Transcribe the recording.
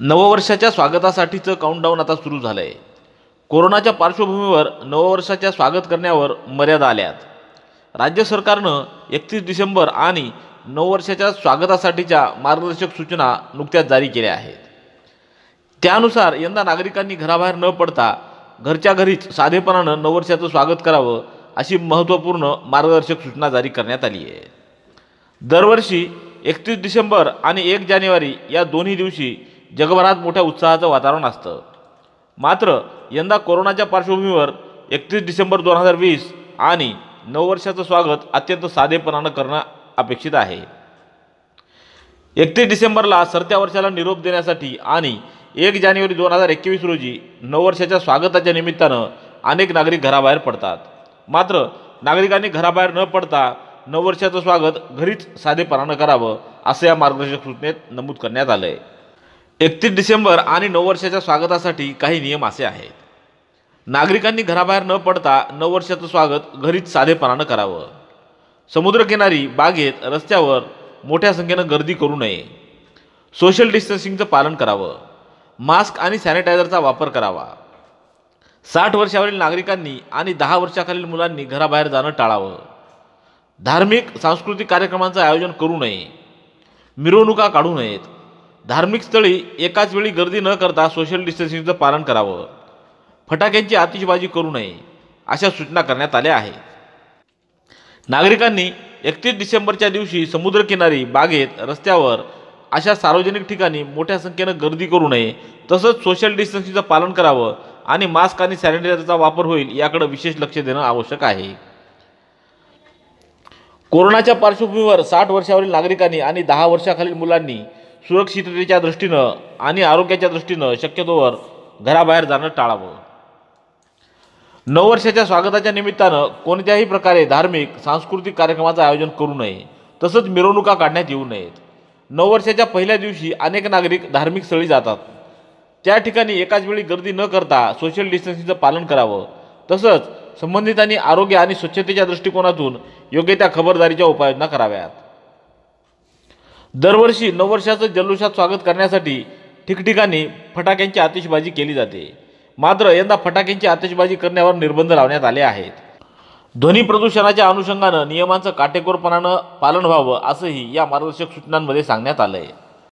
नववर्षाच्या स्वागतासाठीचं काउंटडाऊन आता सुरू झालं आहे कोरोनाच्या पार्श्वभूमीवर नववर्षाच्या स्वागत करण्यावर मर्यादा आल्यात राज्य सरकारनं एकतीस डिसेंबर आणि नववर्षाच्या स्वागतासाठीच्या मार्गदर्शक सूचना नुकत्याच जारी केल्या आहेत त्यानुसार यंदा नागरिकांनी घराबाहेर न पडता घरच्या घरीच साधेपणानं नववर्षाचं स्वागत करावं अशी महत्त्वपूर्ण मार्गदर्शक सूचना जारी करण्यात आली आहे दरवर्षी एकतीस डिसेंबर आणि एक जानेवारी या दोन्ही दिवशी जगभरात मोठ्या उत्साहाचं वातावरण असतं मात्र यंदा कोरोनाच्या पार्श्वभूमीवर एकतीस डिसेंबर दोन हजार वीस आणि नववर्षाचं स्वागत अत्यंत साधेपणानं करणं अपेक्षित आहे एकतीस डिसेंबरला सरत्या वर्षाला निरोप देण्यासाठी आणि एक जानेवारी दोन हजार एकवीस रोजी नववर्षाच्या स्वागताच्या निमित्तानं अनेक नागरिक घराबाहेर पडतात मात्र नागरिकांनी घराबाहेर न पडता नववर्षाचं स्वागत घरीच साधेपणानं करावं असं या मार्गदर्शक सूचनेत नमूद करण्यात आलं आहे एकतीस डिसेंबर आणि नववर्षाच्या स्वागतासाठी काही नियम असे आहेत नागरिकांनी घराबाहेर न पडता नववर्षाचं स्वागत घरीच साधेपणानं करावं समुद्रकिनारी बागेत रस्त्यावर मोठ्या संख्येनं गर्दी करू नये सोशल डिस्टन्सिंगचं पालन करावं मास्क आणि सॅनिटायझरचा वापर करावा साठ वर्षावरील नागरिकांनी आणि दहा वर्षाखालील मुलांनी घराबाहेर जाणं टाळावं धार्मिक सांस्कृतिक कार्यक्रमांचं आयोजन करू नये मिरवणुका काढू नयेत धार्मिक स्थळी एकाच वेळी गर्दी न करता सोशल डिस्टन्सिंगचं पालन करावं फटाक्यांची आतिषबाजी करू नये अशा सूचना करण्यात आल्या आहेत नागरिकांनी एकतीस डिसेंबरच्या दिवशी समुद्रकिनारी बागेत रस्त्यावर अशा सार्वजनिक ठिकाणी मोठ्या संख्येनं गर्दी करू नये तसंच सोशल डिस्टन्सिंगचं पालन करावं आणि मास्क आणि सॅनिटायझरचा वापर होईल याकडे विशेष लक्ष देणं आवश्यक आहे कोरोनाच्या पार्श्वभूमीवर साठ वर्षावरील नागरिकांनी आणि दहा वर्षाखालील मुलांनी सुरक्षिततेच्या दृष्टीनं आणि आरोग्याच्या दृष्टीनं शक्यतोवर घराबाहेर जाणं टाळावं नववर्षाच्या स्वागताच्या निमित्तानं कोणत्याही प्रकारे धार्मिक सांस्कृतिक कार्यक्रमाचं आयोजन करू नये तसंच मिरवणुका काढण्यात येऊ नयेत नववर्षाच्या पहिल्या दिवशी अनेक नागरिक धार्मिक स्थळी जातात त्या ठिकाणी एकाच वेळी गर्दी न करता सोशल डिस्टन्सिंगचं पालन करावं तसंच संबंधितांनी आरोग्य आणि स्वच्छतेच्या दृष्टिकोनातून योग्य त्या खबरदारीच्या उपाययोजना कराव्यात दरवर्षी नववर्षाचं जल्लोषात स्वागत करण्यासाठी ठिकठिकाणी फटाक्यांची आतिषबाजी केली जाते मात्र यंदा फटाक्यांची आतिषबाजी करण्यावर निर्बंध लावण्यात आले आहेत ध्वनी प्रदूषणाच्या अनुषंगानं नियमांचं काटेकोरपणानं पालन व्हावं असंही या मार्गदर्शक सूचनांमध्ये सांगण्यात आलं आहे